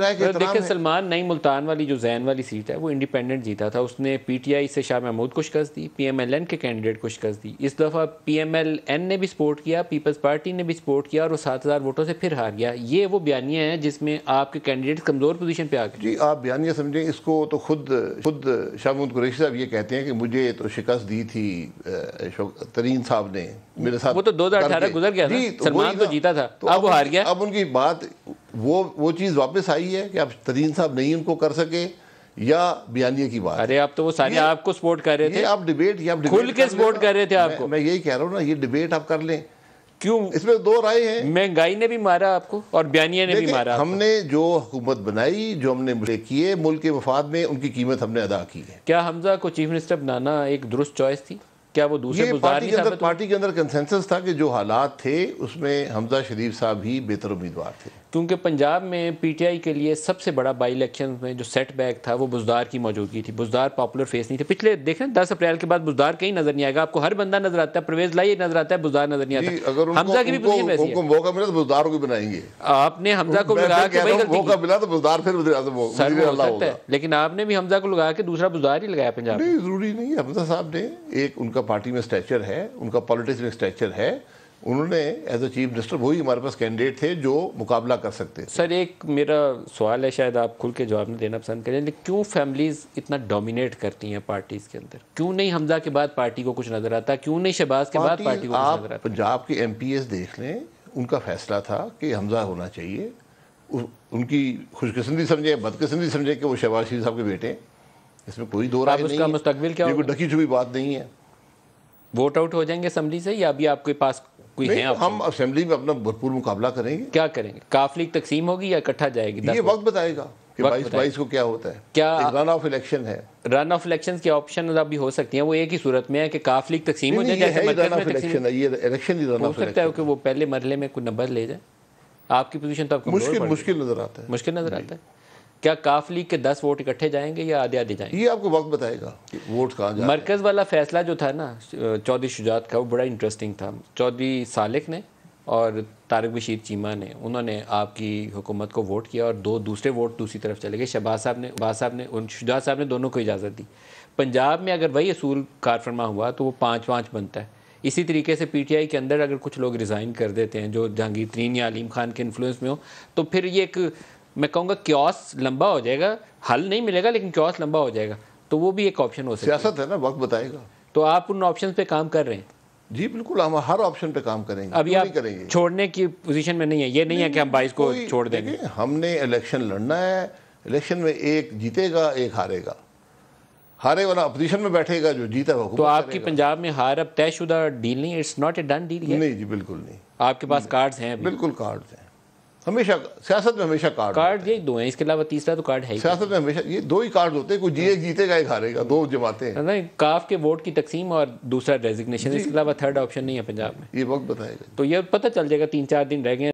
देखिए सलमान नई मुल्तान वाली जो जैन वाली सीट है वो इंडिपेंडेंट जीता था उसने पीटीआई से शाह महमूद को शिकस्त दी पीएमएलएन के कैंडिडेट को शिकस्त दी इस दफ़ा पीएमएलएन ने भी सपोर्ट किया पीपल्स पार्टी ने भी सपोर्ट किया और वो सात हज़ार वोटों से फिर हार गया ये वो बयानियाँ हैं जिसमें आपके कैंडिडेट कमज़ोर पोजिशन पे आ गए जी आप बयानिया समझें इसको तो खुद खुद शाह महमूद कुरेश साहब ये कहते हैं कि मुझे तो शिकस्त दी थी तरीन साहब ने मेरे साथ वो तो दो गुजर गया तो सलमान तो जीता था तो अब वो हार गया अब उनकी बात वो वो चीज़ वापस आई है कि आप तरीन साहब नहीं उनको कर सके या बयानिया की बात अरे आप तो वो सारे आपको सपोर्ट कर रहे थे आप डिबेट या आप खुल के सपोर्ट कर रहे थे आपको मैं, यही कह रहा हूँ ना ये डिबेट आप कर लें क्यों इसमें दो राय है महंगाई ने भी मारा आपको और बयानिया ने भी मारा हमने जो हुकूमत बनाई जो हमने किए मुल्क के वफाद में उनकी कीमत हमने अदा की है क्या हमजा को चीफ मिनिस्टर बनाना एक दुरुस्त चॉइस थी क्या वो दूसरे तो? पार्टी के अंदर पार्टी के अंदर कंसेंसस था कि जो हालात थे उसमें हमजा शरीफ साहब भी बेहतर उम्मीदवार थे क्योंकि पंजाब में पीटीआई के लिए सबसे बड़ा बाई इलेक्शन में जो सेटबैक था वो बुजदार की मौजूदगी थी बुजदार पॉपुलर फेस नहीं थे पिछले देखें दस अप्रैल के बाद बुजदार कहीं नजर नहीं आएगा आपको हर बंदा नजर आता है प्रवेश लाई नजर आता है बुजदार नजर नहीं आता है की भी मौका मिला तो बुजदार को बनाएंगे आपने हमजा को मौका मिला तो बुजदार फिर लेकिन आपने भी हमजा को लगा के दूसरा बुजदार ही लगाया पंजाब जरूरी नहीं हमजा साहब ने एक उनका उनका पार्टी में स्ट्रेचर है उनका पॉलिटिक्स में स्ट्रेचर है उन्होंने एज अ चीफ मिनिस्टर वही हमारे पास कैंडिडेट थे जो मुकाबला कर सकते सर एक मेरा सवाल है शायद आप खुल के जवाब में देना पसंद करें लेकिन क्यों फैमिलीज इतना डोमिनेट करती हैं पार्टीज के अंदर क्यों नहीं हमजा के बाद पार्टी को कुछ नजर आता क्यों नहीं शहबाज के बाद पार्टी को आप पंजाब के एम देख लें उनका फैसला था कि हमजा होना चाहिए उनकी खुशकिस्मती समझे बदकिस्मती समझे कि वो शहबाज शरीफ साहब के बेटे इसमें कोई दो राय नहीं है क्या डकी छुपी बात नहीं है वोट आउट हो जाएंगे असम्बली से या अभी आपके पास कोई है हम असेंबली में अपना भरपूर मुकाबला करेंगे क्या करेंगे काफली तकसीम होगी या इकट्ठा जाएगी ये वक्त बताएगा कि बाईस बाईस को क्या होता है क्या रन ऑफ इलेक्शन है रन ऑफ इलेक्शन के ऑप्शन अभी हो सकती है वो एक ही सूरत में है कि काफ तकसीम हो जाए इलेक्शन है सकता है कि वो पहले मरले में कोई नंबर ले जाए आपकी पोजीशन तो आपको मुश्किल मुश्किल नजर आता है मुश्किल नजर आता है क्या काफ लीग के दस वोट इकट्ठे जाएंगे या आधे आधे जाएंगे ये आपको वक्त बताएगा कि वोट कहाँ मरकज वाला फैसला जो था ना चौधरी शुजात का वो बड़ा इंटरेस्टिंग था चौधरी सालिक ने और तारक बशीर चीमा ने उन्होंने आपकी हुकूमत को वोट किया और दो दूसरे वोट दूसरी तरफ चले गए शहबाज साहब ने बाज साहब ने उन शुजात साहब ने दोनों को इजाज़त दी पंजाब में अगर वही असूल कारफरमा हुआ तो वो पाँच पाँच बनता है इसी तरीके से पीटीआई के अंदर अगर कुछ लोग रिज़ाइन कर देते हैं जो जहांगीर तरीन या अलीम खान के इन्फ्लुएंस में हो तो फिर ये एक मैं कहूँगा क्योस लंबा हो जाएगा हल नहीं मिलेगा लेकिन क्योस लंबा हो जाएगा तो वो भी एक ऑप्शन हो सकता है सियासत है ना वक्त बताएगा तो आप उन ऑप्शन पे काम कर रहे हैं जी बिल्कुल हम हर ऑप्शन पे काम करेंगे अभी आप करेंगे छोड़ने की पोजीशन में नहीं है ये नहीं, नहीं है कि हम बाईस को छोड़ देंगे हमने इलेक्शन लड़ना है इलेक्शन में एक जीतेगा एक हारेगा हारे वाला अपोजिशन में बैठेगा जो जीता वो तो आपकी पंजाब में हार अब तयशुदा डील नहीं it's not a done deal नहीं जी बिल्कुल नहीं आपके पास कार्ड्स हैं बिल्कुल कार्ड्स हैं हमेशा सियासत में हमेशा कार्ड कार्ड यही दो हैं इसके अलावा तीसरा तो कार्ड है ही सियासत में हमेशा ये दो ही कार्ड होते हैं कोई जीए जीतेगा ही हारेगा दो जमाते हैं नहीं काफ के वोट की तकसीम और दूसरा रेजिग्नेशन इसके अलावा थर्ड ऑप्शन नहीं है पंजाब में ये वक्त बताएगा तो ये पता चल जाएगा तीन चार दिन रह गए